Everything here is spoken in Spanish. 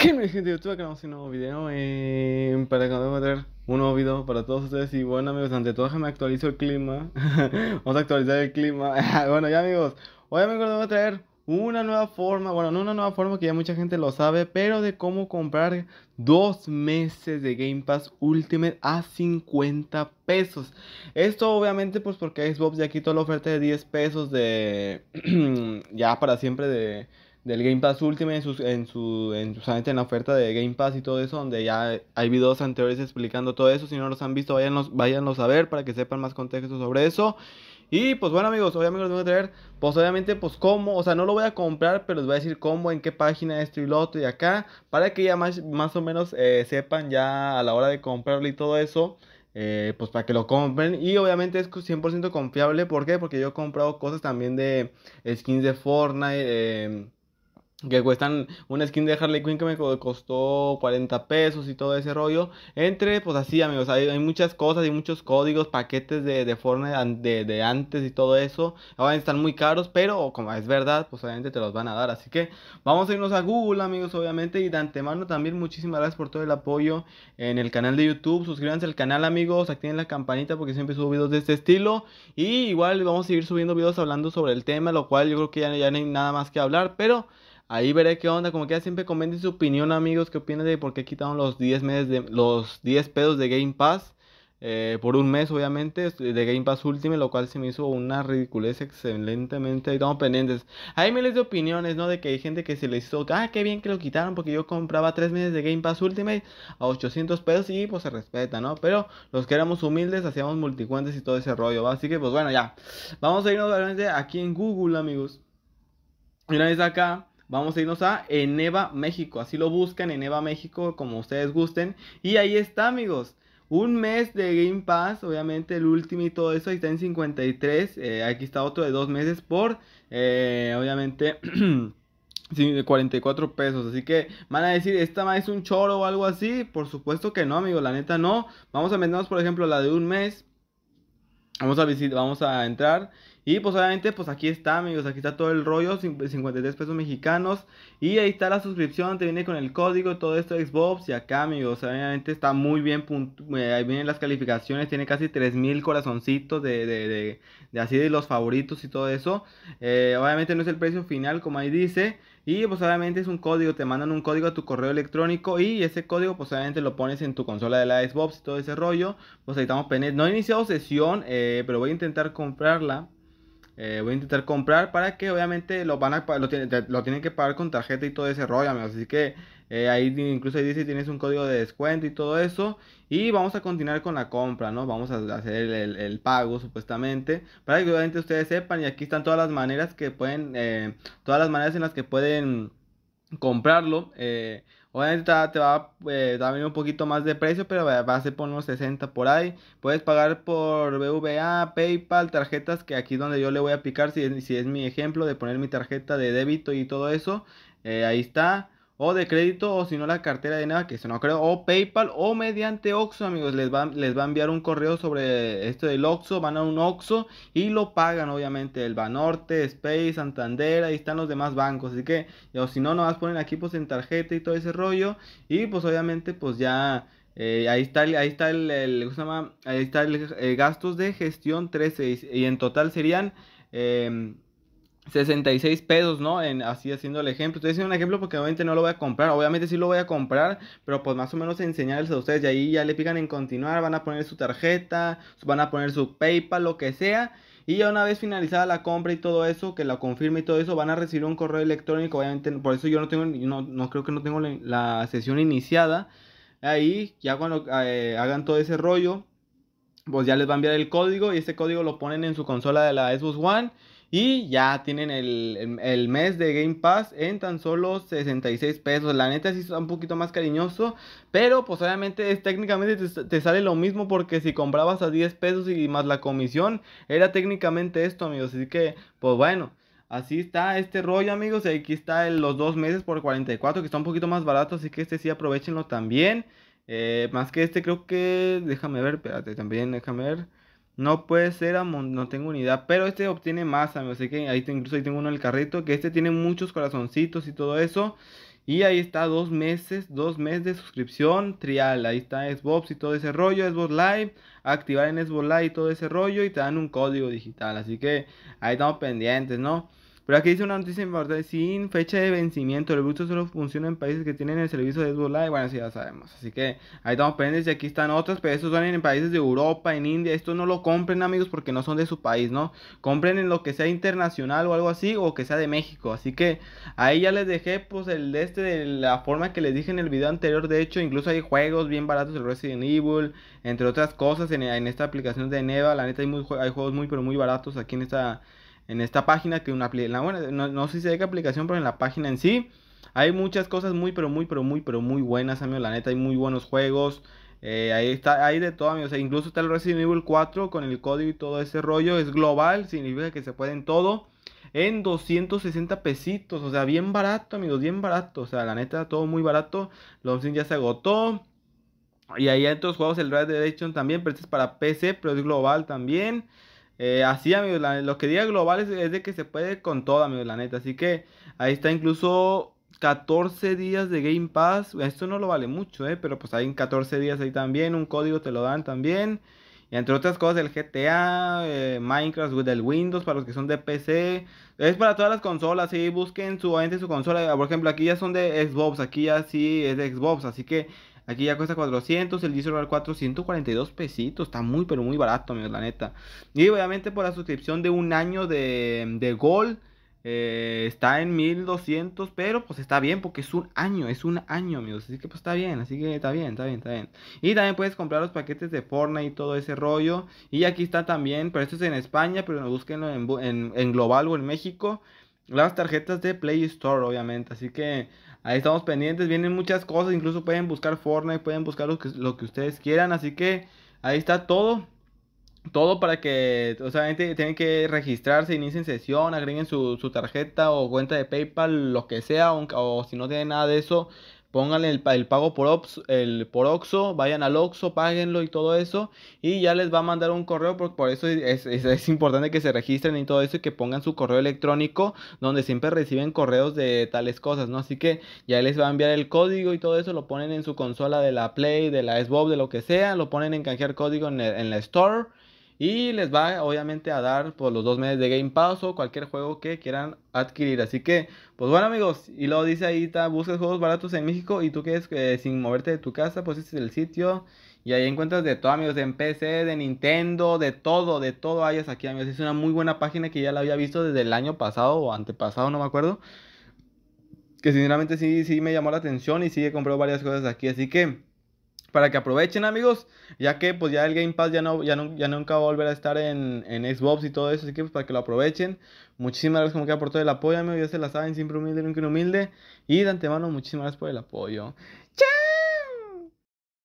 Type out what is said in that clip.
mi gente de YouTube, acá vamos a un nuevo video eh, para que nos traer un nuevo video para todos ustedes. Y bueno, amigos, ante todo, me actualizo el clima. vamos a actualizar el clima. bueno, ya, amigos, hoy, amigos, les voy a traer una nueva forma. Bueno, no una nueva forma que ya mucha gente lo sabe, pero de cómo comprar dos meses de Game Pass Ultimate a 50 pesos. Esto, obviamente, pues porque Xbox ya quitó la oferta de 10 pesos de. ya para siempre de del Game Pass Ultimate en, su, en, su, en, en la oferta de Game Pass y todo eso, donde ya hay videos anteriores explicando todo eso. Si no los han visto, váyanlos, váyanlos a ver para que sepan más contexto sobre eso. Y pues bueno amigos, hoy amigos les voy a traer, pues obviamente pues cómo, o sea no lo voy a comprar, pero les voy a decir cómo, en qué página esto y lo otro y acá, para que ya más, más o menos eh, sepan ya a la hora de comprarlo y todo eso, eh, pues para que lo compren. Y obviamente es 100% confiable, ¿por qué? Porque yo he comprado cosas también de skins de Fortnite, eh, que cuestan una skin de Harley Quinn que me costó 40 pesos y todo ese rollo. Entre, pues así, amigos, hay, muchas cosas y muchos códigos, paquetes de, de de, antes y todo eso. Ahora están muy caros, pero como es verdad, pues obviamente te los van a dar. Así que vamos a irnos a Google, amigos, obviamente. Y de antemano también muchísimas gracias por todo el apoyo en el canal de YouTube. Suscríbanse al canal, amigos, activen la campanita porque siempre subo videos de este estilo. Y igual vamos a seguir subiendo videos hablando sobre el tema, lo cual yo creo que ya, ya no hay nada más que hablar, pero... Ahí veré qué onda. Como que siempre comenten su opinión, amigos. ¿Qué opinan de por qué quitaron los 10 meses de los pedos de Game Pass? Eh, por un mes, obviamente, de Game Pass Ultimate, lo cual se me hizo una ridiculez excelentemente. Ahí estamos pendientes. Hay miles de opiniones, ¿no? De que hay gente que se les hizo, ah, qué bien que lo quitaron, porque yo compraba 3 meses de Game Pass Ultimate a 800 pesos y pues se respeta, ¿no? Pero los que éramos humildes hacíamos multicuentes y todo ese rollo, Así que, pues bueno, ya. Vamos a irnos aquí en Google, amigos. Y una vez acá vamos a irnos a Eneva México. Así lo buscan, en Eva México, como ustedes gusten. Y ahí está, amigos. Un mes de Game Pass, obviamente el último y todo eso, ahí está en 53. Eh, aquí está otro de dos meses por, eh, obviamente... 44 pesos. Así que van a decir, esta es un choro o algo así. Por supuesto que no, amigos. La neta no. Vamos a meternos, por ejemplo, la de un mes. Vamos a visitar, vamos a entrar y pues obviamente pues aquí está amigos, aquí está todo el rollo, 53 pesos mexicanos. Y ahí está la suscripción, te viene con el código, todo esto de Xbox. Y acá amigos, obviamente está muy bien, eh, ahí vienen las calificaciones, tiene casi 3000 corazoncitos de, así de los favoritos y todo eso. Eh, obviamente no es el precio final como ahí dice. Y pues obviamente es un código, te mandan un código a tu correo electrónico y ese código pues obviamente lo pones en tu consola de la Xbox y todo ese rollo. Pues ahí estamos No he iniciado sesión, eh, pero voy a intentar comprarla. Eh, voy a intentar comprar para que obviamente lo van a lo, tienen que pagar con tarjeta y todo ese rollo, Así que eh, ahí incluso dice dice tienes un código de descuento y todo eso. Y vamos a continuar con la compra, ¿no? Vamos a hacer el, pago supuestamente. Para que obviamente ustedes sepan. Y aquí están todas las maneras que pueden. Eh, todas las maneras en las que pueden comprarlo. Eh, Obviamente te va, eh, a un poquito más de precio, pero va, a ser por unos 60 por ahí. Puedes pagar por BVA, PayPal, tarjetas, que aquí donde yo le voy a picar, si es, si es mi ejemplo de poner mi tarjeta de débito y todo eso. Eh, ahí está o de crédito o si no la cartera de nada, que eso no creo, o PayPal o mediante Oxxo, amigos, les va, les va a enviar un correo sobre esto del Oxxo, van a un Oxxo y lo pagan obviamente, el Banorte, Space, Santander, ahí están los demás bancos, así que o si no, nomás ponen aquí pues en tarjeta y todo ese rollo y pues obviamente pues ya... ahí eh, está, ahí está el, llama? Ahí está el, eh, gastos de gestión 13 y, en total serían em, 66 pesos, ¿no? En, así haciendo el ejemplo. Estoy haciendo un ejemplo porque obviamente no lo voy a comprar. Obviamente sí lo voy a comprar, pero pues más o menos enseñarles a ustedes. Y ahí ya le pican en continuar, van a poner su tarjeta, van a poner su PayPal, lo que sea. Y ya una vez finalizada la compra y todo eso, que la confirme y todo eso, van a recibir un correo electrónico. Obviamente, por eso yo no tengo, no, creo que no tengo la, sesión iniciada. Ahí, ya cuando eh, hagan todo ese rollo, pues ya les va a enviar el código y ese código lo ponen en su consola de la Xbox One y ya tienen el, mes de Game Pass en tan solo 66 pesos. La neta sí está un poquito más cariñoso. Pero pues obviamente es, técnicamente te, sale lo mismo porque si comprabas a 10 pesos y más la comisión, era técnicamente esto amigos. Así que pues bueno. Así está este rollo amigos. Aquí está los dos meses por 44 que está un poquito más barato. Así que este sí aprovechenlo también. Eh, más que este creo que... Déjame ver, espérate también, déjame ver. No puede ser, no tengo idea Pero este obtiene más, amigos. Así que ahí incluso ahí tengo uno en el carrito. Que este tiene muchos corazoncitos y todo eso. Y ahí está, dos meses, dos meses de suscripción trial. Ahí está Xbox y todo ese rollo, Xbox Live, activar en Xbox Live y todo ese rollo. Y te dan un código digital. Así que ahí estamos pendientes, ¿no? Pero aquí dice una noticia importante, sin fecha de vencimiento, el bruto solo funciona en países que tienen el servicio de Xbox Live, bueno, así ya sabemos. Así que ahí estamos pendientes y aquí están otras, pero estos son en países de Europa, en India, esto no lo compren amigos porque no son de su país, ¿no? Compren en lo que sea internacional o algo así, o que sea de México. Así que ahí ya les dejé pues el de este, de la forma que les dije en el video anterior, de hecho, incluso hay juegos bien baratos, el Resident Evil, entre otras cosas, en, esta aplicación de Neva, la neta hay, hay juegos muy, pero muy baratos aquí en esta en esta página que una buena no, no, sé si hay que aplicación, pero en la página en sí hay muchas cosas muy, pero muy, pero muy, pero muy buenas, amigos. La neta, hay muy buenos juegos. Eh, ahí está, hay de todo, amigos. O sea, incluso está el Resident Evil 4 con el código y todo ese rollo. Es global, significa que se puede en todo. En 260 pesitos, o sea, bien barato, amigos, bien barato. O sea, la neta, todo muy barato. lo ya se agotó. Y ahí hay otros juegos, el Red Dead Redemption también, pero este es para PC, pero es global también. Eh, así, amigos, lo que diga global es, de que se puede con todo, amigos, la neta. Así que ahí está incluso 14 días de Game Pass. Esto no lo vale mucho, eh, pero pues hay 14 días ahí también. Un código te lo dan también. Y entre otras cosas, el GTA, eh, Minecraft, el Windows, para los que son de PC. Es para todas las consolas, sí. Busquen su, su consola. Por ejemplo, aquí ya son de Xbox. Aquí ya sí es de Xbox. Así que Aquí ya cuesta 400, el Discord 442 pesitos. Está muy, pero muy barato, amigos, la neta. Y obviamente por la suscripción de un año de, de Gold. Eh, está en 1200, pero pues está bien porque es un año, es un año, amigos. Así que pues está bien, así que está bien, está bien, está bien. Y también puedes comprar los paquetes de Fortnite y todo ese rollo. Y aquí está también, pero esto es en España, pero no busquen en global o en México. Las tarjetas de Play Store, obviamente. Así que Ahí estamos pendientes. Vienen muchas cosas. Incluso pueden buscar Fortnite. Pueden buscar lo que, lo que ustedes quieran. Así que ahí está todo. Todo para que, o sea, tienen que registrarse, inicien sesión, agreguen su, su tarjeta o cuenta de PayPal, lo que sea, o si no tienen nada de eso, Pongan el, pago por, Ops, el, por Oxo, vayan al Oxo, páguenlo y todo eso. Y ya les va a mandar un correo, porque por eso es, importante que se registren y todo eso y que pongan su correo electrónico, donde siempre reciben correos de tales cosas, ¿no? Así que ya les va a enviar el código y todo eso, lo ponen en su consola de la Play, de la Xbox, de lo que sea, lo ponen en canjear código en, en la Store y les va obviamente a dar por pues, los dos meses de Game Pass o cualquier juego que quieran adquirir. Así que, pues bueno amigos, y luego dice ahí, está, buscas juegos baratos en México y tú quieres que eh, sin moverte de tu casa, pues este es el sitio. Y ahí encuentras de todo, amigos, de PC, de Nintendo, de todo, de todo hayas aquí, amigos. Es una muy buena página que ya la había visto desde el año pasado o antepasado, no me acuerdo. Que sinceramente sí, sí me llamó la atención y sí he comprado varias cosas aquí. Así que para que aprovechen amigos, ya que pues ya el Game Pass ya no, ya ya nunca va a volver a estar en, en Xbox y todo eso, así que pues para que lo aprovechen. Muchísimas gracias como que por todo el apoyo, amigos, ya se la saben, siempre humilde, nunca humilde. Y de antemano, muchísimas gracias por el apoyo. ¡Chao!